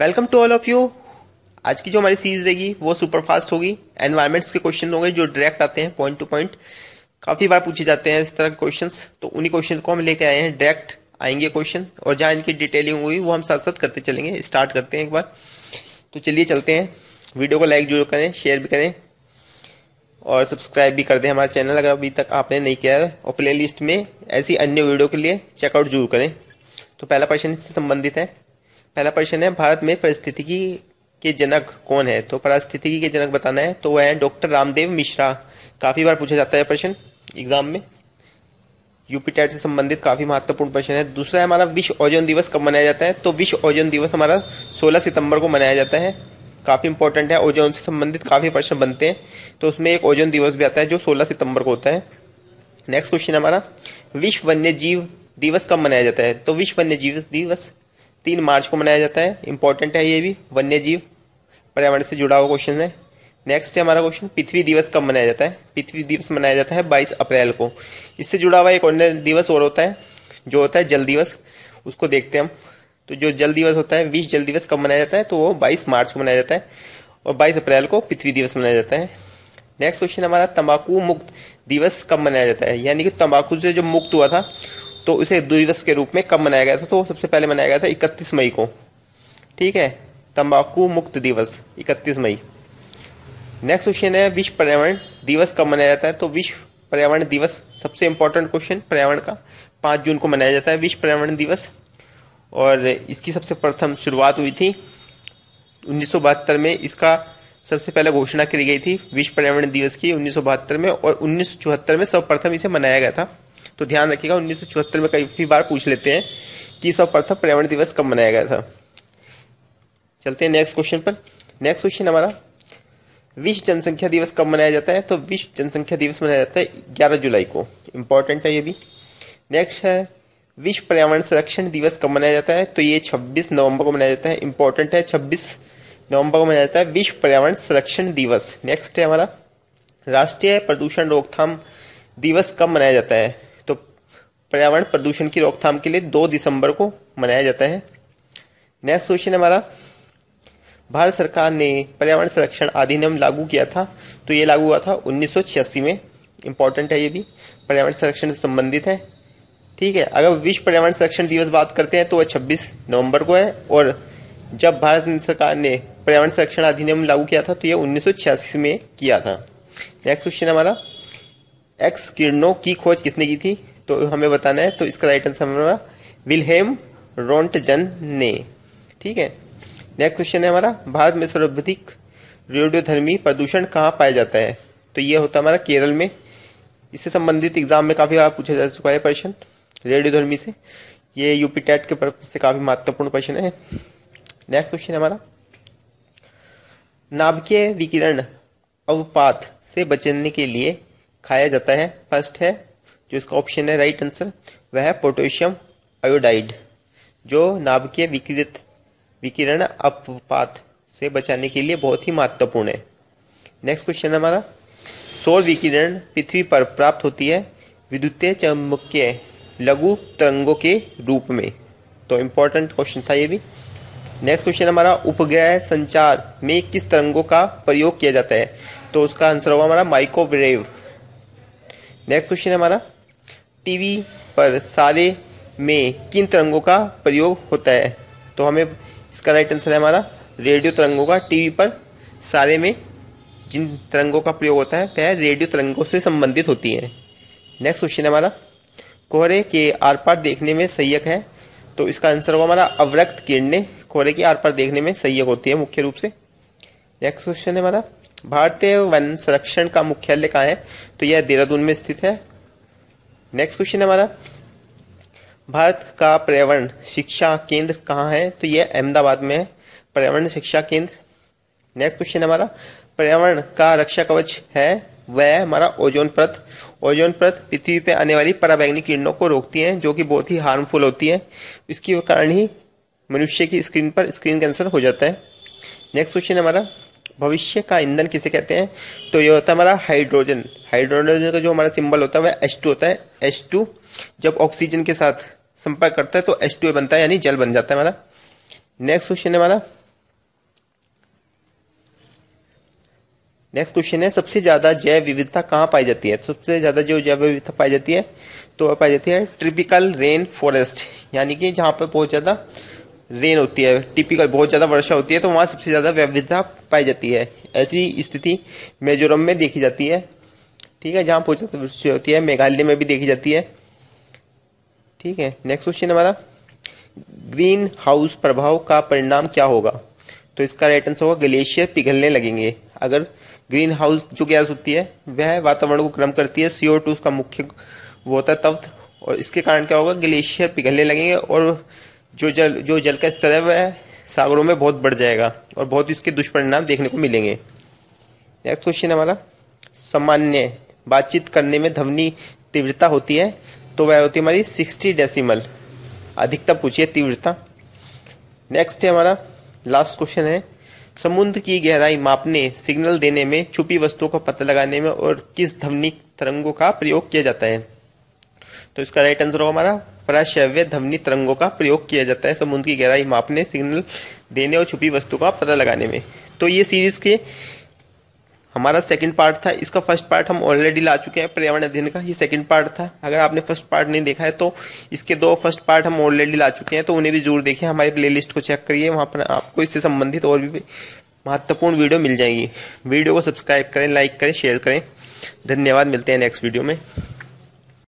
welcome to all of you आज की जो हमारी सीरीज रहेगी वो सुपर फास्ट होगी एनवायरमेंट्स के क्वेश्चन होंगे जो डायरेक्ट आते हैं पॉइंट टू पॉइंट काफ़ी बार पूछे जाते हैं इस तरह के क्वेश्चन तो उन्हीं क्वेश्चन को हम लेके आए हैं डायरेक्ट आएंगे क्वेश्चन और जहाँ इनकी डिटेलिंग हुई वो हम साथ साथ करते चलेंगे स्टार्ट करते हैं एक बार तो चलिए चलते हैं वीडियो को लाइक जरूर करें शेयर भी करें और सब्सक्राइब भी कर दें हमारा चैनल अगर अभी तक आपने नहीं किया है और प्ले लिस्ट में ऐसी अन्य वीडियो के लिए चेकआउट जरूर करें तो पहला क्वेश्चन इससे संबंधित है पहला प्रश्न है भारत में परिस्थितिकी के जनक कौन है तो परिस्थितिकी के जनक बताना है तो वह है डॉक्टर रामदेव मिश्रा काफ़ी बार पूछा जाता है प्रश्न एग्जाम में यूपी टैट से संबंधित काफ़ी महत्वपूर्ण प्रश्न है दूसरा है हमारा विश्व ओजन दिवस कब मनाया जाता है तो विश्व ओजन दिवस हमारा 16 सितंबर को मनाया जाता है काफ़ी इंपॉर्टेंट है ओजोन से संबंधित काफ़ी प्रश्न बनते हैं तो उसमें एक ओजोन दिवस भी आता है जो 16 सितंबर को होता है नेक्स्ट क्वेश्चन हमारा विश्व वन्य जीव दिवस कब मनाया जाता है तो विश्व वन्य जीव दिवस तीन मार्च को मनाया जाता है इंपॉर्टेंट है ये भी वन्य जीव पर्यावरण से जुड़ा हुआ क्वेश्चन है नेक्स्ट है हमारा क्वेश्चन पृथ्वी दिवस कब मनाया जाता है पृथ्वी दिवस मनाया जाता है बाईस अप्रैल को इससे जुड़ा हुआ एक अन्य दिवस और होता है जो होता है जल दिवस उसको देखते हैं हम तो जो जल दिवस होता है विश्व जल दिवस कब मनाया जाता है तो वो बाईस मार्च को मनाया जाता है और बाईस अप्रैल को पृथ्वी दिवस मनाया जाता है नेक्स्ट क्वेश्चन हमारा तंबाकू मुक्त दिवस कब मनाया जाता है यानी कि तंबाकू से जो मुक्त हुआ था तो इसे दिवस के रूप में कब मनाया गया था तो सबसे पहले मनाया गया था इकतीस मई को ठीक है तंबाकू मुक्त दिवस इकतीस मई नेक्स्ट क्वेश्चन है विश्व पर्यावरण दिवस कब मनाया जाता है तो विश्व पर्यावरण दिवस सबसे इंपॉर्टेंट क्वेश्चन पर्यावरण का पाँच जून को मनाया जाता है विश्व पर्यावरण दिवस और इसकी सबसे प्रथम शुरुआत हुई थी उन्नीस में इसका सबसे पहले घोषणा करी गई थी विश्व पर्यावरण दिवस की उन्नीस में और उन्नीस में सर्वप्रथम इसे मनाया गया था तो ध्यान रखिएगा उन्नीस में कई बार पूछ लेते हैं कि सर्वप्रथम पर्यावरण दिवस कब मनाया गया था चलते हैं नेक्स्ट क्वेश्चन पर नेक्स्ट क्वेश्चन हमारा विश्व जनसंख्या दिवस कब मनाया जाता है तो विश्व जनसंख्या दिवस मनाया जाता है ग्यारह जुलाई को इंपॉर्टेंट है ये भी नेक्स्ट है विश्व पर्यावरण संरक्षण दिवस कब मनाया जाता है तो ये 26 नवंबर को मनाया जाता है इंपॉर्टेंट है 26 नवंबर को मनाया जाता है विश्व पर्यावरण संरक्षण दिवस नेक्स्ट है हमारा राष्ट्रीय प्रदूषण रोकथाम दिवस कब मनाया जाता है पर्यावरण प्रदूषण की रोकथाम के लिए 2 दिसंबर को मनाया जाता है नेक्स्ट क्वेश्चन हमारा भारत सरकार ने पर्यावरण संरक्षण अधिनियम लागू किया था तो ये लागू हुआ था उन्नीस में इंपॉर्टेंट है ये भी पर्यावरण संरक्षण से संबंधित है ठीक है अगर विश्व पर्यावरण संरक्षण दिवस बात करते हैं तो वह 26 नवंबर को है और जब भारत सरकार ने पर्यावरण संरक्षण अधिनियम लागू किया था तो यह उन्नीस में किया था नेक्स्ट क्वेश्चन हमारा एक्स किरणों की खोज किसने की थी तो हमें बताना है तो इसका राइट आंसर हमारा विलहेम रोंटजन ने ठीक है नेक्स्ट क्वेश्चन है हमारा भारत में सर्वाधिक रेडियोधर्मी प्रदूषण कहाँ पाया जाता है तो ये होता है हमारा केरल में इससे संबंधित एग्जाम में काफ़ी बार पूछा जा चुका है प्रश्न रेडियोधर्मी से ये यूपी टेट के पर्पज से काफ़ी महत्वपूर्ण प्रश्न है नेक्स्ट क्वेश्चन है हमारा नाभिकीय विकिरण अवपात से बचने के लिए खाया जाता है फर्स्ट है जो इसका ऑप्शन है राइट आंसर वह है पोटेशियम आयोडाइड जो नाभिकीय विकृत विकिरण अपपात से बचाने के लिए बहुत ही महत्वपूर्ण है नेक्स्ट क्वेश्चन हमारा सौर विकिरण पृथ्वी पर प्राप्त होती है विद्युतीय चुंबकीय लघु तरंगों के रूप में तो इम्पोर्टेंट क्वेश्चन था ये भी नेक्स्ट क्वेश्चन हमारा उपग्रह संचार में किस तरंगों का प्रयोग किया जाता है तो उसका आंसर होगा हमारा माइक्रोवेव नेक्स्ट क्वेश्चन हमारा टीवी पर सारे में किन तरंगों का प्रयोग होता है तो हमें इसका राइट आंसर है हमारा रेडियो तरंगों का टीवी पर सारे में जिन तरंगों का प्रयोग होता है वह रेडियो तरंगों से संबंधित होती हैं नेक्स्ट क्वेश्चन है हमारा कोहरे के आर पार देखने में सहायक है तो इसका आंसर होगा हमारा अवरक्त किरणें कोहरे के आर पार देखने में सहायक होती है मुख्य रूप से नेक्स्ट क्वेश्चन है हमारा भारतीय वन संरक्षण का मुख्यालय कहाँ है तो यह देहरादून में स्थित है नेक्स्ट क्वेश्चन हमारा भारत का पर्यावरण शिक्षा केंद्र कहाँ है तो यह अहमदाबाद में है पर्यावरण शिक्षा केंद्र नेक्स्ट क्वेश्चन हमारा पर्यावरण का रक्षा कवच है वह हमारा ओजोन प्रत ओजोन प्रत पृथ्वी पे आने वाली पराबैंगनी किरणों को रोकती है जो कि बहुत ही हार्मफुल होती है इसके कारण ही मनुष्य की स्क्रीन पर स्क्रीन कैंसर हो जाता है नेक्स्ट क्वेश्चन हमारा भविष्य का ईंधन किसे कहते हैं तो ये होता है हमारा हाइड्रोजन हाइड्रोजन का जो हमारा सिंबल होता है वह एच टू होता है एच टू जब ऑक्सीजन के साथ संपर्क करता है तो एच टू बनता है यानी जल बन जाता है हमारा नेक्स्ट क्वेश्चन है हमारा नेक्स्ट क्वेश्चन है सबसे ज़्यादा जैव विविधता कहाँ पाई जाती है सबसे ज़्यादा जो जैव विविधता पाई जाती है तो पाई जाती है ट्रिपिकल रेन फॉरेस्ट यानी कि जहाँ पर बहुत ज़्यादा रेन होती है टिपिकल बहुत ज़्यादा वर्षा होती है तो वहाँ सबसे ज़्यादा विविधता पाई जाती है ऐसी स्थिति मिजोरम में देखी जाती है ठीक है जहाँ बहुत वर्षा होती है मेघालय में भी देखी जाती है ठीक है नेक्स्ट क्वेश्चन हमारा ग्रीन हाउस प्रभाव का परिणाम क्या होगा तो इसका राइट आंसर होगा ग्लेशियर पिघलने लगेंगे अगर ग्रीन हाउस जो गैस होती है वह वातावरण को गर्म करती है सीओ टू उसका मुख्य वो होता है तब और इसके कारण क्या होगा ग्लेशियर पिघलने लगेंगे और जो जल जो जल का स्तर है वह सागरों में बहुत बढ़ जाएगा और बहुत ही उसके दुष्परिणाम देखने को मिलेंगे नेक्स्ट क्वेश्चन हमारा सामान्य बातचीत करने में ध्वनि तीव्रता होती है तो वह होती है हमारी सिक्सटी डेसिमल अधिकतम पूछिए तीव्रता नेक्स्ट है हमारा लास्ट क्वेश्चन है समुद्र की गहराई मापने सिग्नल देने में छुपी वस्तुओं का पता लगाने में और किस ध्वनि तरंगों का प्रयोग किया जाता है तो इसका राइट आंसर होगा हमारा पराश्रव्य ध्वनि तरंगों का प्रयोग किया जाता है समुद्र की गहराई मापने सिग्नल देने और छुपी वस्तु का पता लगाने में तो ये सीरीज के हमारा सेकंड पार्ट था इसका फर्स्ट पार्ट हम ऑलरेडी ला चुके हैं पर्यावरण अध्ययन का ये सेकंड पार्ट था अगर आपने फर्स्ट पार्ट नहीं देखा है तो इसके दो फर्स्ट पार्ट हम ऑलरेडी ला चुके हैं तो उन्हें भी जरूर देखिए हमारी प्लेलिस्ट को चेक करिए वहाँ पर आपको इससे संबंधित और भी महत्वपूर्ण वीडियो मिल जाएंगी वीडियो को सब्सक्राइब करें लाइक करें शेयर करें धन्यवाद मिलते हैं नेक्स्ट वीडियो में